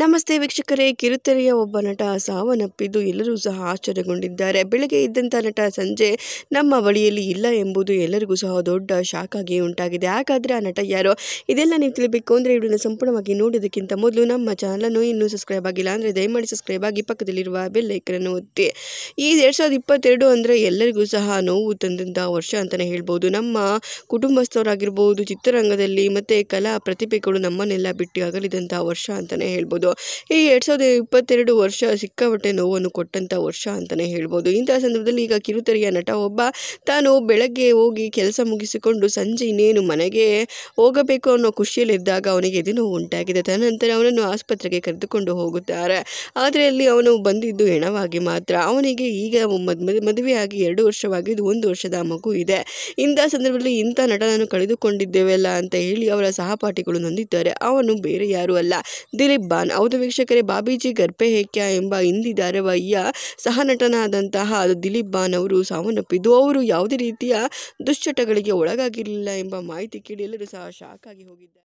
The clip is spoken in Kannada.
ನಮಸ್ತೆ ವೀಕ್ಷಕರೇ ಕಿರುತೆರೆಯ ಒಬ್ಬ ನಟ ಸಾವನ್ನಪ್ಪಿದ್ದು ಎಲ್ಲರೂ ಸಹ ಆಶ್ಚರ್ಯಗೊಂಡಿದ್ದಾರೆ ಬೆಳಗ್ಗೆ ಇದ್ದಂಥ ನಟ ಸಂಜೆ ನಮ್ಮ ಬಳಿಯಲ್ಲಿ ಇಲ್ಲ ಎಂಬುದು ಎಲ್ಲರಿಗೂ ಸಹ ದೊಡ್ಡ ಶಾಕ್ ಆಗಿ ಉಂಟಾಗಿದೆ ಹಾಗಾದರೆ ಆ ನಟ ಯಾರೋ ಇದೆಲ್ಲ ನೀವು ತಿಳಿಬೇಕು ಅಂದರೆ ಇವಳನ್ನು ಸಂಪೂರ್ಣವಾಗಿ ನೋಡೋದಕ್ಕಿಂತ ಮೊದಲು ನಮ್ಮ ಚಾನಲನ್ನು ಇನ್ನೂ ಸಬ್ಸ್ಕ್ರೈಬ್ ಆಗಿಲ್ಲ ಅಂದರೆ ದಯಮಾಡಿ ಸಬ್ಸ್ಕ್ರೈಬ್ ಆಗಿ ಪಕ್ಕದಲ್ಲಿರುವ ಬೆಲ್ಲೈಕನನ್ನು ಒತ್ತಿ ಈ ಎರಡು ಸಾವಿರದ ಇಪ್ಪತ್ತೆರಡು ಅಂದರೆ ಎಲ್ಲರಿಗೂ ಸಹ ನೋವು ತಂದಂಥ ವರ್ಷ ಅಂತಲೇ ಹೇಳ್ಬೋದು ನಮ್ಮ ಕುಟುಂಬಸ್ಥರಾಗಿರ್ಬೋದು ಚಿತ್ರರಂಗದಲ್ಲಿ ಮತ್ತು ಕಲಾ ಪ್ರತಿಭೆಗಳು ನಮ್ಮನ್ನೆಲ್ಲ ಬಿಟ್ಟು ಅಗಲಿದಂಥ ವರ್ಷ ಅಂತಲೇ ಹೇಳ್ಬೋದು ಹೇಳ್ಬೋದು ಈ ಎರಡು ಸಾವಿರದ ಇಪ್ಪತ್ತೆರಡು ವರ್ಷ ಸಿಕ್ಕಾಪಟ್ಟೆ ನೋವನ್ನು ಕೊಟ್ಟಂಥ ವರ್ಷ ಅಂತಲೇ ಹೇಳ್ಬೋದು ಇಂತಹ ಸಂದರ್ಭದಲ್ಲಿ ಈಗ ಕಿರುತೆರೆಯ ನಟ ಒಬ್ಬ ತಾನು ಬೆಳಗ್ಗೆ ಹೋಗಿ ಕೆಲಸ ಮುಗಿಸಿಕೊಂಡು ಸಂಜೆ ಇನ್ನೇನು ಮನೆಗೆ ಹೋಗಬೇಕು ಅನ್ನೋ ಖುಷಿಯಲ್ಲಿದ್ದಾಗ ಅವನಿಗೆ ಎದೆ ನೋವು ಉಂಟಾಗಿದೆ ತದನಂತರ ಅವನನ್ನು ಆಸ್ಪತ್ರೆಗೆ ಕರೆದುಕೊಂಡು ಹೋಗುತ್ತಾರೆ ಆದರೆ ಅಲ್ಲಿ ಅವನು ಬಂದಿದ್ದು ಹೆಣವಾಗಿ ಮಾತ್ರ ಅವನಿಗೆ ಈಗ ಮದುವೆಯಾಗಿ ಎರಡು ವರ್ಷವಾಗಿದ್ದು ಒಂದು ವರ್ಷದ ಮಗು ಇದೆ ಇಂಥ ಸಂದರ್ಭದಲ್ಲಿ ಇಂಥ ನಟನನ್ನು ಕಳೆದುಕೊಂಡಿದ್ದೇವೆಲ್ಲ ಅಂತ ಹೇಳಿ ಅವರ ಸಹಪಾಠಿಗಳು ನೊಂದಿದ್ದಾರೆ ಅವನು ಬೇರೆ ಯಾರೂ ಅಲ್ಲ ದಿಲೀಪ್ ಖಾನ್ ಹೌದು ವೀಕ್ಷಕರೇ ಬಾಬೀಜಿ ಗರ್ಭೆ ಹೇಕ್ಯ ಎಂಬ ಹಿಂದಿ ಧಾರಾವಾಹಿಯ ಸಹ ನಟನಾದಂತಹ ದಿಲೀಪ್ ಬಾನ್ ಅವರು ಸಾವನ್ನಪ್ಪಿದ್ದು ಅವರು ಯಾವುದೇ ರೀತಿಯ ದುಶ್ಚಟಗಳಿಗೆ ಒಳಗಾಗಿರಲಿಲ್ಲ ಎಂಬ ಮಾಹಿತಿ ಕೇಳಿ ಎಲ್ಲರೂ ಸಹ ಶಾಕ್ ಆಗಿ ಹೋಗಿದ್ದಾರೆ